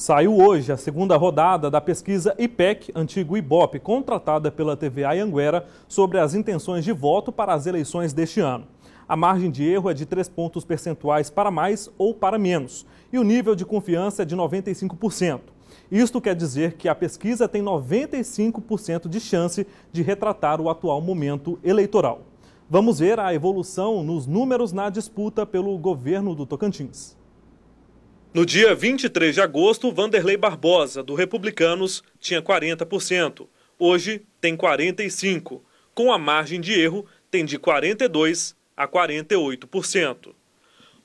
Saiu hoje a segunda rodada da pesquisa IPEC, antigo IBOP, contratada pela TV Ianguera sobre as intenções de voto para as eleições deste ano. A margem de erro é de 3 pontos percentuais para mais ou para menos, e o nível de confiança é de 95%. Isto quer dizer que a pesquisa tem 95% de chance de retratar o atual momento eleitoral. Vamos ver a evolução nos números na disputa pelo governo do Tocantins. No dia 23 de agosto, Vanderlei Barbosa, do Republicanos, tinha 40%. Hoje tem 45%. Com a margem de erro, tem de 42% a 48%.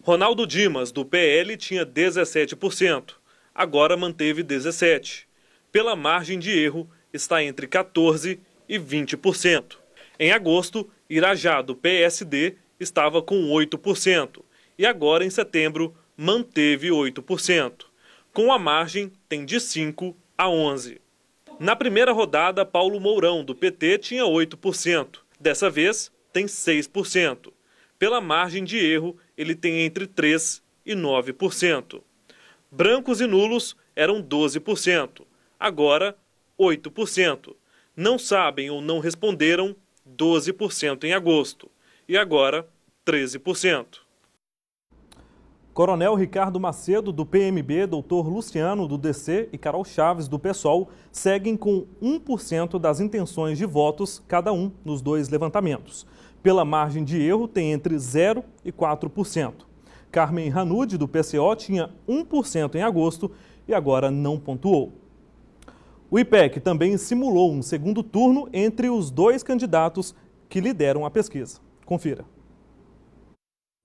Ronaldo Dimas, do PL, tinha 17%. Agora manteve 17%. Pela margem de erro, está entre 14% e 20%. Em agosto, Irajá, do PSD, estava com 8%. E agora, em setembro, manteve 8%, com a margem tem de 5 a 11. Na primeira rodada, Paulo Mourão, do PT, tinha 8%. Dessa vez, tem 6%. Pela margem de erro, ele tem entre 3% e 9%. Brancos e nulos eram 12%, agora 8%. Não sabem ou não responderam 12% em agosto e agora 13%. Coronel Ricardo Macedo, do PMB, doutor Luciano, do DC e Carol Chaves, do PSOL, seguem com 1% das intenções de votos, cada um nos dois levantamentos. Pela margem de erro, tem entre 0% e 4%. Carmen Ranude, do PCO, tinha 1% em agosto e agora não pontuou. O IPEC também simulou um segundo turno entre os dois candidatos que lideram a pesquisa. Confira.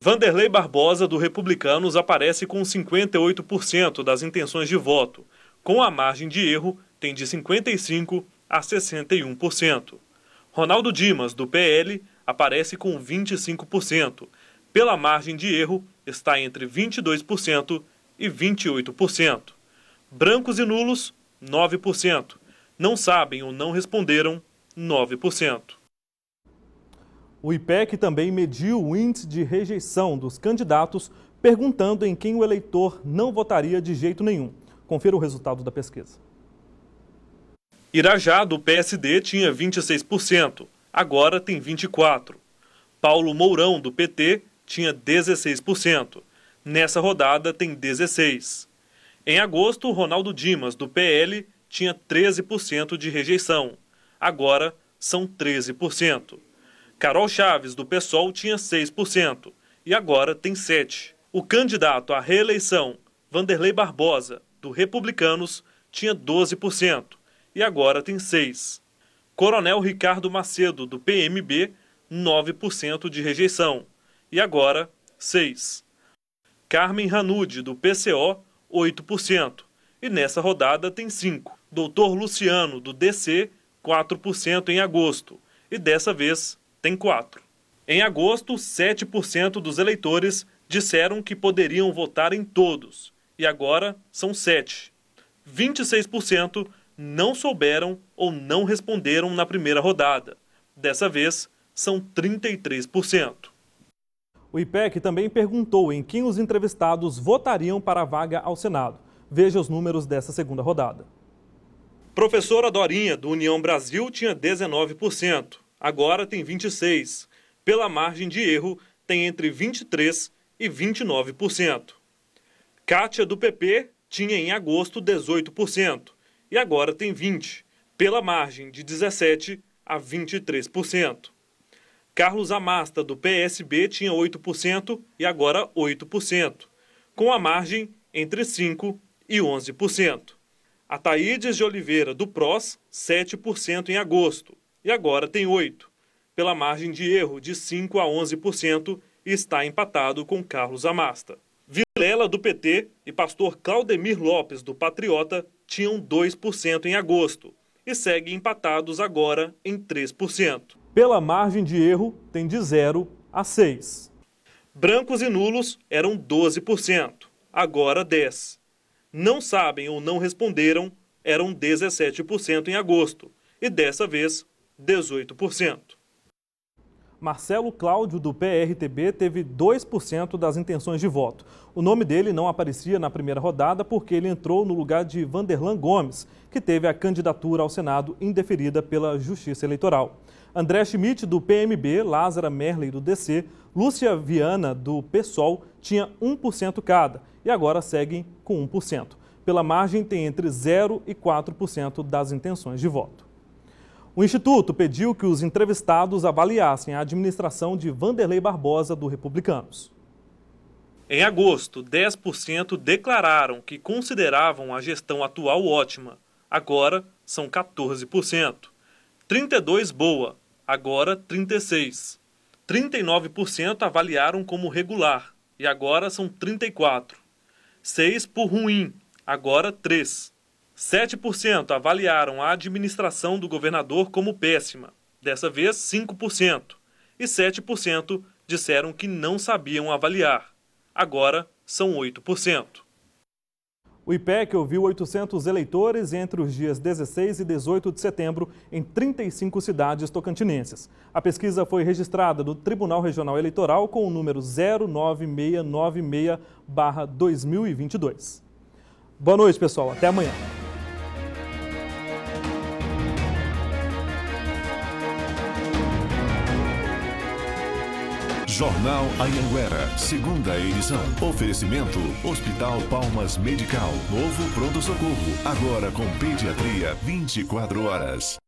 Vanderlei Barbosa, do Republicanos, aparece com 58% das intenções de voto. Com a margem de erro, tem de 55% a 61%. Ronaldo Dimas, do PL, aparece com 25%. Pela margem de erro, está entre 22% e 28%. Brancos e nulos, 9%. Não sabem ou não responderam, 9%. O IPEC também mediu o índice de rejeição dos candidatos, perguntando em quem o eleitor não votaria de jeito nenhum. Confira o resultado da pesquisa. Irajá, do PSD, tinha 26%, agora tem 24%. Paulo Mourão, do PT, tinha 16%. Nessa rodada tem 16%. Em agosto, Ronaldo Dimas, do PL, tinha 13% de rejeição. Agora são 13%. Carol Chaves, do PSOL, tinha 6% e agora tem 7%. O candidato à reeleição, Vanderlei Barbosa, do Republicanos, tinha 12% e agora tem 6%. Coronel Ricardo Macedo, do PMB, 9% de rejeição e agora 6%. Carmen Ranude, do PCO, 8%, e nessa rodada tem 5%. Doutor Luciano, do DC, 4% em agosto, e dessa vez tem 4. Em agosto, 7% dos eleitores disseram que poderiam votar em todos, e agora são 7. 26% não souberam ou não responderam na primeira rodada. Dessa vez, são 33%. O IPEC também perguntou em quem os entrevistados votariam para a vaga ao Senado. Veja os números dessa segunda rodada. Professora Dorinha, do União Brasil, tinha 19% agora tem 26. Pela margem de erro, tem entre 23% e 29%. Kátia, do PP, tinha em agosto 18% e agora tem 20%, pela margem de 17% a 23%. Carlos Amasta, do PSB, tinha 8% e agora 8%, com a margem entre 5% e 11%. Ataídes de Oliveira, do PROS, 7% em agosto e agora tem 8. Pela margem de erro de 5 a 11%, está empatado com Carlos Amasta. Vilela, do PT, e pastor Claudemir Lopes, do Patriota, tinham 2% em agosto e seguem empatados agora em 3%. Pela margem de erro, tem de 0 a 6. Brancos e nulos eram 12%, agora 10. Não sabem ou não responderam eram 17% em agosto e dessa vez 18%. Marcelo Cláudio, do PRTB, teve 2% das intenções de voto. O nome dele não aparecia na primeira rodada porque ele entrou no lugar de Vanderlan Gomes, que teve a candidatura ao Senado indeferida pela Justiça Eleitoral. André Schmidt, do PMB, Lázara Merley, do DC, Lúcia Viana, do PSOL, tinha 1% cada e agora seguem com 1%. Pela margem, tem entre 0% e 4% das intenções de voto. O Instituto pediu que os entrevistados avaliassem a administração de Vanderlei Barbosa do Republicanos. Em agosto, 10% declararam que consideravam a gestão atual ótima. Agora são 14%. 32 boa, agora 36. 39% avaliaram como regular e agora são 34. 6 por ruim, agora 3. 7% avaliaram a administração do governador como péssima, dessa vez 5%, e 7% disseram que não sabiam avaliar. Agora são 8%. O IPEC ouviu 800 eleitores entre os dias 16 e 18 de setembro em 35 cidades tocantinenses. A pesquisa foi registrada no Tribunal Regional Eleitoral com o número 09696-2022. Boa noite, pessoal. Até amanhã. Jornal Anhanguera, segunda edição. Oferecimento: Hospital Palmas Medical. Novo pronto-socorro. Agora com pediatria 24 horas.